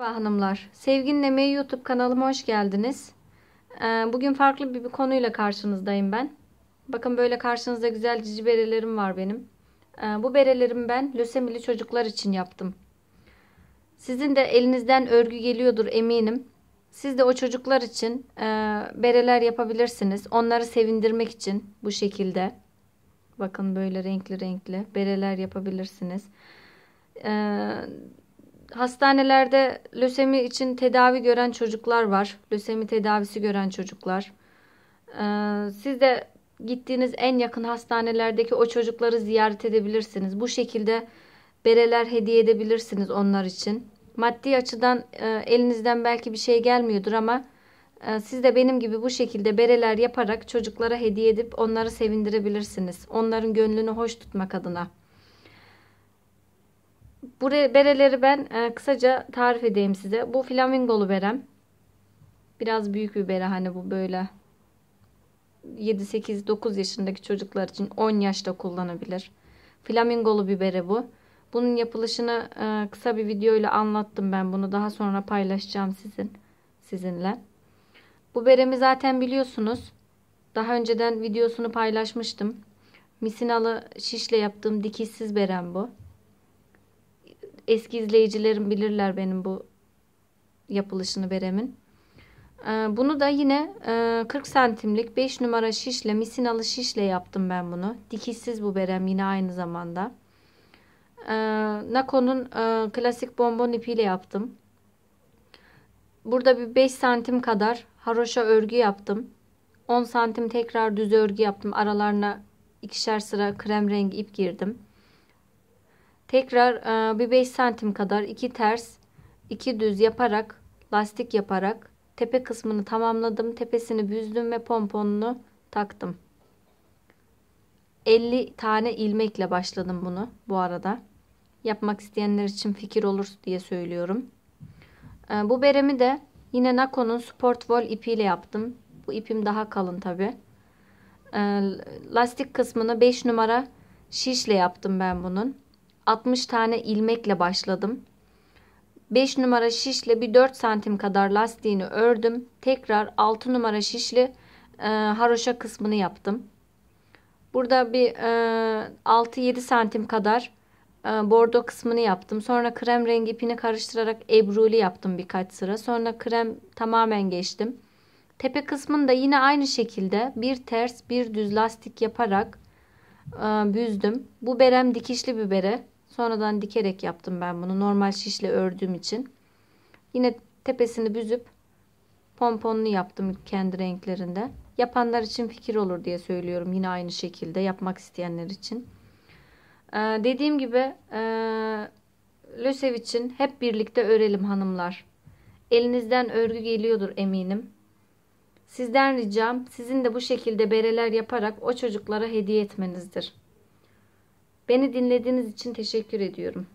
Merhaba hanımlar. Sevginlemeyi YouTube kanalıma hoş geldiniz. Ee, bugün farklı bir, konuyla karşınızdayım ben. Bakın böyle karşınızda güzel cici berelerim var benim. Ee, bu berelerimi ben lösemili çocuklar için yaptım. Sizin de elinizden örgü geliyordur eminim. Siz de o çocuklar için e, bereler yapabilirsiniz. Onları sevindirmek için bu şekilde. Bakın böyle renkli renkli bereler yapabilirsiniz ee, hastanelerde lösemi için tedavi gören çocuklar var. Lösemi tedavisi gören çocuklar. Ee, siz de gittiğiniz en yakın hastanelerdeki o çocukları ziyaret edebilirsiniz. Bu şekilde bereler hediye edebilirsiniz onlar için. Maddi açıdan e, elinizden belki bir şey gelmiyordur ama e, siz de benim gibi bu şekilde bereler yaparak çocuklara hediye edip onları sevindirebilirsiniz. Onların gönlünü hoş tutmak adına. Bu bereleri ben e, kısaca tarif edeyim size. Bu flamingolu berem. Biraz büyük bir bere hani bu böyle 7, 8, 9 yaşındaki çocuklar için 10 yaşta kullanabilir. Flamingolu biberi bu. Bunun yapılışını e, kısa bir video ile anlattım ben bunu. Daha sonra paylaşacağım sizin sizinle. Bu beremi zaten biliyorsunuz. Daha önceden videosunu paylaşmıştım. Misinalı şişle yaptığım dikişsiz berem bu. Eski izleyicilerim bilirler benim bu yapılışını beremin. Ee, bunu da yine 40 e, santimlik 5 numara şişle misinalı şişle yaptım ben bunu. Dikişsiz bu berem yine aynı zamanda. Ee, Nako'nun e, klasik bonbon ipiyle yaptım. Burada bir 5 santim kadar haroşa örgü yaptım. 10 santim tekrar düz örgü yaptım. Aralarına ikişer sıra krem rengi ip girdim. Tekrar e, bir 5 santim kadar iki ters iki düz yaparak lastik yaparak tepe kısmını tamamladım. Tepesini büzdüm ve pomponunu taktım. 50 tane ilmekle başladım bunu bu arada. Yapmak isteyenler için fikir olur diye söylüyorum. E, bu beremi de yine Nako'nun Sportvol ipiyle yaptım. Bu ipim daha kalın tabi. E, lastik kısmını 5 numara şişle yaptım ben bunun. 60 tane ilmekle başladım. 5 numara şişle bir 4 santim kadar lastiğini ördüm. Tekrar 6 numara şişle e, haroşa kısmını yaptım. Burada bir e, 6-7 santim kadar e, bordo kısmını yaptım. Sonra krem rengi ipini karıştırarak ebruli yaptım birkaç sıra. Sonra krem tamamen geçtim. Tepe kısmında yine aynı şekilde bir ters bir düz lastik yaparak e, büzdüm. Bu berem dikişli bir bere. Sonradan dikerek yaptım ben bunu. Normal şişle ördüğüm için. Yine tepesini büzüp pomponlu yaptım kendi renklerinde. Yapanlar için fikir olur diye söylüyorum. Yine aynı şekilde yapmak isteyenler için. Ee, dediğim gibi e, lösev için hep birlikte örelim hanımlar. Elinizden örgü geliyordur eminim. Sizden ricam sizin de bu şekilde bereler yaparak o çocuklara hediye etmenizdir. Beni dinlediğiniz için teşekkür ediyorum.